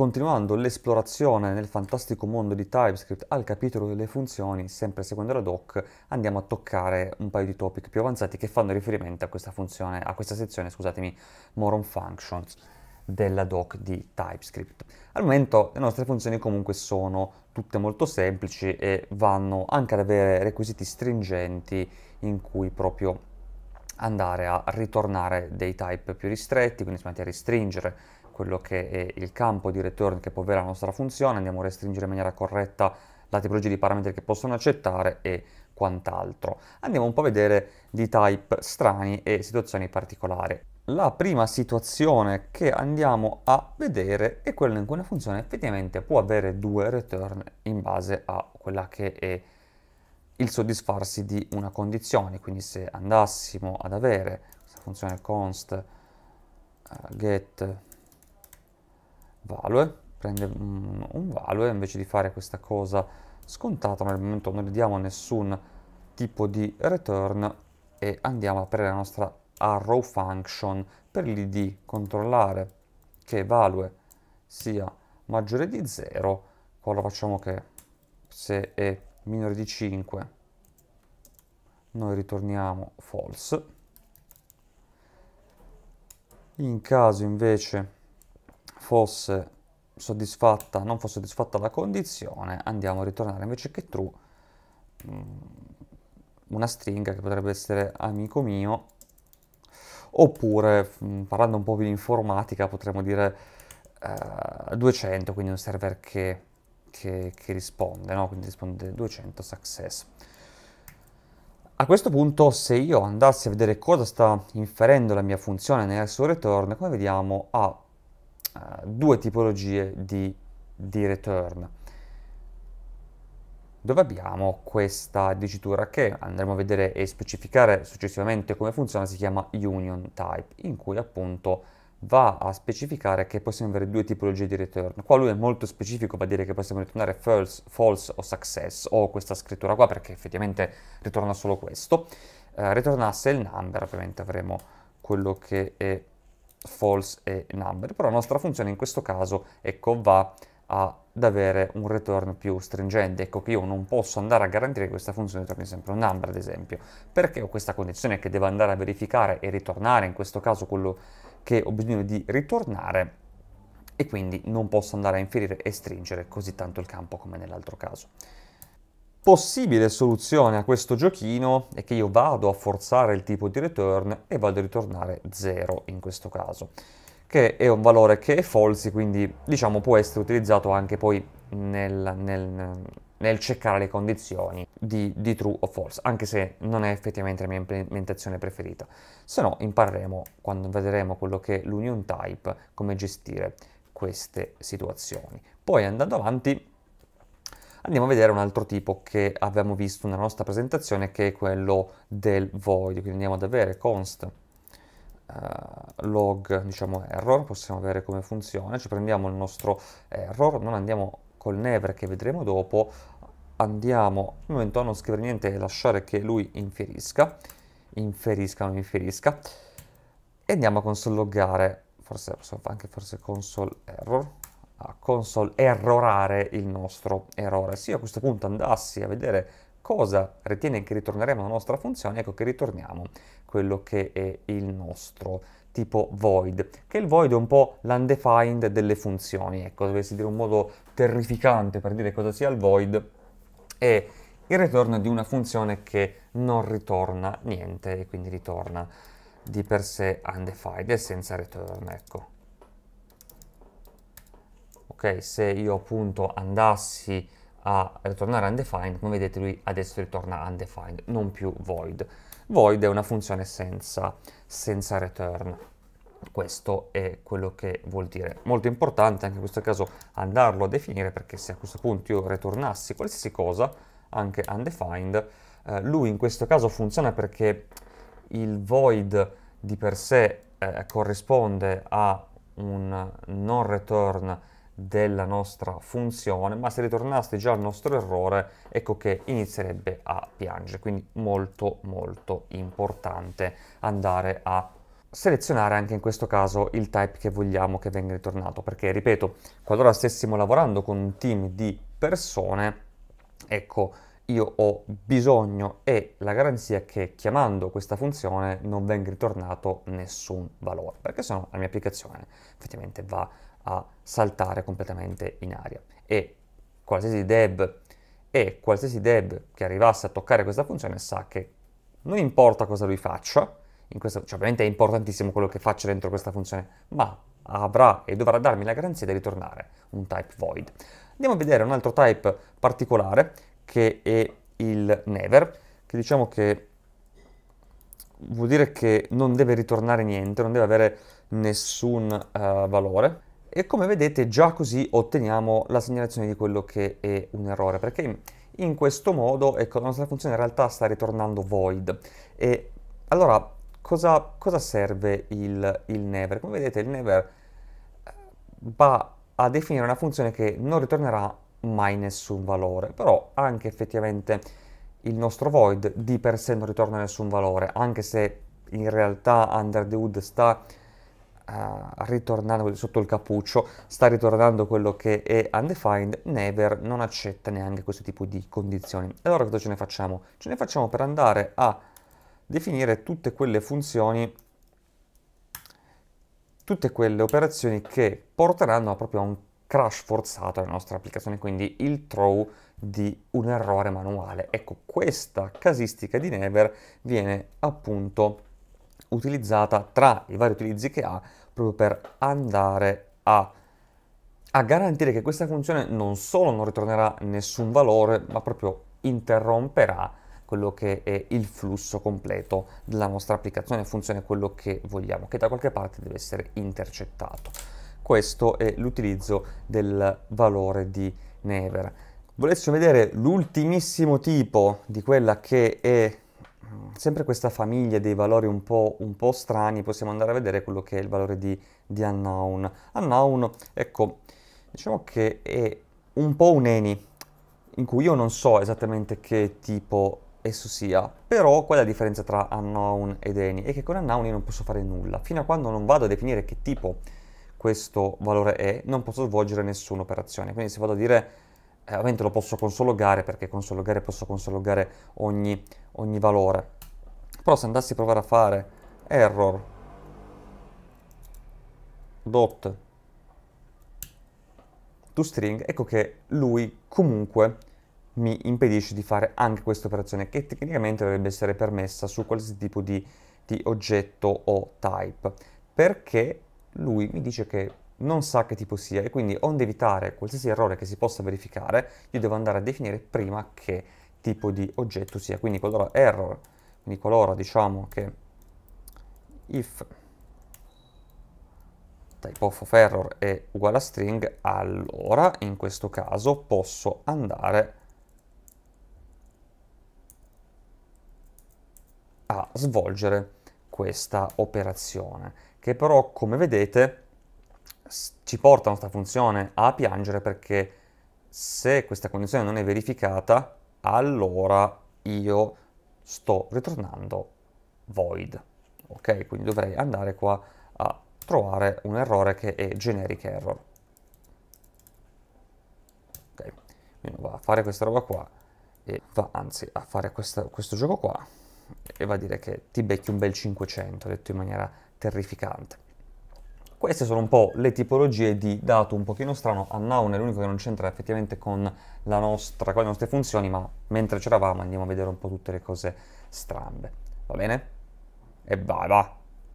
Continuando l'esplorazione nel fantastico mondo di TypeScript al capitolo delle funzioni, sempre secondo la doc, andiamo a toccare un paio di topic più avanzati che fanno riferimento a questa funzione, a questa sezione, scusatemi, more on Functions della doc di TypeScript. Al momento le nostre funzioni comunque sono tutte molto semplici e vanno anche ad avere requisiti stringenti in cui proprio andare a ritornare dei type più ristretti, quindi siamo a restringere quello che è il campo di return che può avere la nostra funzione, andiamo a restringere in maniera corretta la tipologia di parametri che possono accettare e quant'altro. Andiamo un po' a vedere di type strani e situazioni particolari. La prima situazione che andiamo a vedere è quella in cui una funzione effettivamente può avere due return in base a quella che è il soddisfarsi di una condizione. Quindi se andassimo ad avere questa funzione const eh, get value, prende un, un value invece di fare questa cosa scontata, ma al momento non le diamo nessun tipo di return e andiamo a prendere la nostra arrow function per l'id controllare che value sia maggiore di 0 qua lo facciamo che se è minore di 5 noi ritorniamo false in caso invece fosse soddisfatta, non fosse soddisfatta la condizione, andiamo a ritornare invece che true mm, una stringa che potrebbe essere amico mio, oppure mm, parlando un po' di informatica potremmo dire eh, 200, quindi un server che, che, che risponde, no? quindi risponde 200 success. A questo punto se io andassi a vedere cosa sta inferendo la mia funzione nel suo return, come vediamo ha uh, due tipologie di, di return dove abbiamo questa dicitura che andremo a vedere e specificare successivamente come funziona, si chiama union type, in cui appunto va a specificare che possiamo avere due tipologie di return. Qua lui è molto specifico, va a dire che possiamo ritornare false, false o success, o questa scrittura qua, perché effettivamente ritorna solo questo. Eh, ritornasse il number, ovviamente avremo quello che è false e number, però la nostra funzione in questo caso ecco, va ad avere un return più stringente, ecco che io non posso andare a garantire che questa funzione torni sempre un number ad esempio, perché ho questa condizione che devo andare a verificare e ritornare, in questo caso quello che ho bisogno di ritornare, e quindi non posso andare a inferire e stringere così tanto il campo come nell'altro caso possibile soluzione a questo giochino è che io vado a forzare il tipo di return e vado a ritornare 0 in questo caso, che è un valore che è false, quindi diciamo può essere utilizzato anche poi nel, nel, nel cercare le condizioni di, di, true o false, anche se non è effettivamente la mia implementazione preferita. Se no impareremo quando vedremo quello che è l'union type, come gestire queste situazioni. Poi andando avanti andiamo a vedere un altro tipo che abbiamo visto nella nostra presentazione che è quello del void, quindi andiamo ad avere const uh, log diciamo error, possiamo vedere come funziona, ci prendiamo il nostro error, non andiamo col never che vedremo dopo, andiamo al momento a non scrivere niente e lasciare che lui inferisca, inferisca, non inferisca, e andiamo a console loggare, forse possiamo anche forse console error, console errorare il nostro errore. Se io a questo punto andassi a vedere cosa ritiene che ritorneremo alla nostra funzione, ecco che ritorniamo quello che è il nostro tipo void, che il void è un po' l'undefined delle funzioni, ecco, dovessi dire un modo terrificante per dire cosa sia il void, è il ritorno di una funzione che non ritorna niente e quindi ritorna di per sé undefined e senza return, ecco ok? Se io appunto andassi a ritornare undefined, come vedete lui adesso ritorna undefined, non più void. Void è una funzione senza, senza return. Questo è quello che vuol dire. Molto importante anche in questo caso andarlo a definire perché se a questo punto io ritornassi qualsiasi cosa, anche undefined, eh, lui in questo caso funziona perché il void di per sé eh, corrisponde a un non return della nostra funzione, ma se ritornaste già al nostro errore, ecco che inizierebbe a piangere. Quindi molto molto importante andare a selezionare anche in questo caso il type che vogliamo che venga ritornato, perché ripeto, qualora stessimo lavorando con un team di persone, ecco, io ho bisogno e la garanzia che chiamando questa funzione non venga ritornato nessun valore, perché sennò la mia applicazione effettivamente va a saltare completamente in aria e qualsiasi deb, e qualsiasi deb che arrivasse a toccare questa funzione sa che non importa cosa lui faccia, questo, cioè ovviamente è importantissimo quello che faccio dentro questa funzione, ma avrà e dovrà darmi la garanzia di ritornare un type void. Andiamo a vedere un altro type particolare che è il never, che diciamo che vuol dire che non deve ritornare niente, non deve avere nessun uh, valore, e come vedete già così otteniamo la segnalazione di quello che è un errore, perché in questo modo ecco, la nostra funzione in realtà sta ritornando void. E allora cosa, cosa serve il, il never? Come vedete il never eh, va a definire una funzione che non ritornerà mai nessun valore, però anche effettivamente il nostro void di per sé non ritorna nessun valore, anche se in realtà Under the Hood sta a ritornare sotto il cappuccio, sta ritornando quello che è undefined, Never non accetta neanche questo tipo di condizioni. Allora cosa ce ne facciamo? Ce ne facciamo per andare a definire tutte quelle funzioni, tutte quelle operazioni che porteranno proprio a un crash forzato alla nostra applicazione, quindi il throw di un errore manuale. Ecco, questa casistica di Never viene appunto utilizzata tra i vari utilizzi che ha proprio per andare a, a garantire che questa funzione non solo non ritornerà nessun valore, ma proprio interromperà quello che è il flusso completo della nostra applicazione funzione quello che vogliamo, che da qualche parte deve essere intercettato. Questo è l'utilizzo del valore di Never. Volessimo vedere l'ultimissimo tipo di quella che è sempre questa famiglia dei valori un po', un po', strani, possiamo andare a vedere quello che è il valore di, di unknown. Unknown, ecco, diciamo che è un po' un eni, in cui io non so esattamente che tipo esso sia, però qual è la differenza tra unknown ed eni? È che con unknown io non posso fare nulla, fino a quando non vado a definire che tipo questo valore è, non posso svolgere nessuna operazione. Quindi se vado a dire eh, ovviamente lo posso consologare perché consologare posso consologare ogni, ogni valore. Però se andassi a provare a fare error dot toString, ecco che lui comunque mi impedisce di fare anche questa operazione che tecnicamente dovrebbe essere permessa su qualsiasi tipo di, di oggetto o type perché lui mi dice che non sa che tipo sia e quindi onde evitare qualsiasi errore che si possa verificare, io devo andare a definire prima che tipo di oggetto sia. Quindi qualora error, quindi qualora diciamo che if type of, of error è uguale a string, allora in questo caso posso andare a svolgere questa operazione, che però come vedete ci porta la nostra funzione a piangere perché se questa condizione non è verificata, allora io sto ritornando void. Ok, quindi dovrei andare qua a trovare un errore che è generic error. Ok, quindi va a fare questa roba qua e va anzi a fare questa, questo gioco qua e va a dire che ti becchi un bel 500, detto in maniera terrificante. Queste sono un po' le tipologie di dato un pochino strano, unknown è l'unico che non c'entra effettivamente con, nostra, con le nostre funzioni, ma mentre c'eravamo andiamo a vedere un po' tutte le cose strambe, va bene? E vai, va!